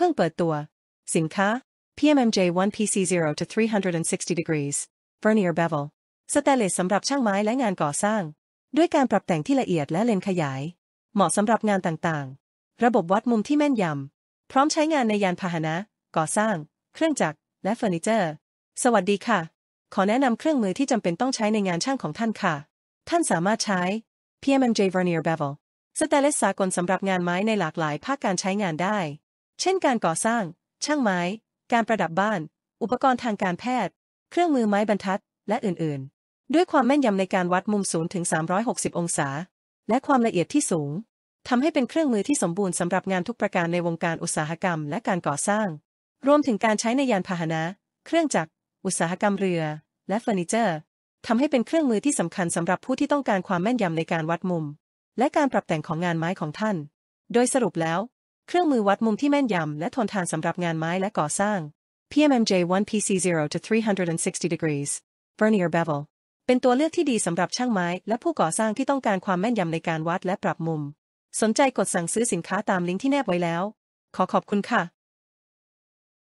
พิ่งเปิดตัว สินค้า PMMJ 1 PC 0 to 360 degrees vernier bevel สแตเลสสำหรับช่างไม้และงานก่อสร้าง ด้วยการปรับแต่งที่ละเอียดและเลนขยาย เหมาะสำหรับงานต่างๆ ระบบวัดมุมที่แม่นยำ พร้อมใช้งานในยานพาหนะ ก่อสร้าง เครื่องจักรและเฟอร์นิเจอร์สวัสดีค่ะ ขอแนะนำเครื่องมือที่จำเป็นต้องใช้ในงานช่างของท่านค่ะท่านสามารถใช้ PMMJ Vernier Bevel สแตเลสสากลสำหรับงานไม้ในหลากหลายภาคการใช้งานได้เช่นการก่อสร้าง ช่างไม้ การประดับบ้าน อุปกรณ์ทางการแพทย์ เครื่องมือไม้บรรทัดและอื่นๆ ด้วยความแม่นยำในการวัดมุมู์ถึง 360 องศา และความละเอียดที่สูงทำให้เป็นเครื่องมือที่สมบูรณ์สำหรับงานทุกประการในวงการอุตสาหกรรม และการก่อสร้าง รวมถึงการใช้ในยานพาหนะ เครื่องจักรอุตสาหกรรมเรือ และเฟอร์นิเจอร์ทำให้เป็นเครื่องมือที่สำคัญสำหรับผู้ที่ต้องการความแม่นยำในการวัดมุม และการปรับแต่งของงานไม้ของท่าน โดยสรุปแล้วครื่องมือวัดมุมที่แม่นยำและทนทานสำหรับงานไม้และก่อสร้าง PMMJ 1 PC 0 to 360 degrees vernier bevel เป็นตัวเลือกที่ดีสำหรับช่างไม้และผู้ก่อสร้างที่ต้องการความแม่นยำในการวัดและปรับมุม สนใจกดสั่งซื้อสินค้าตามลิงก์ที่แนบไว้แล้ว ขอขอบคุณค่ะ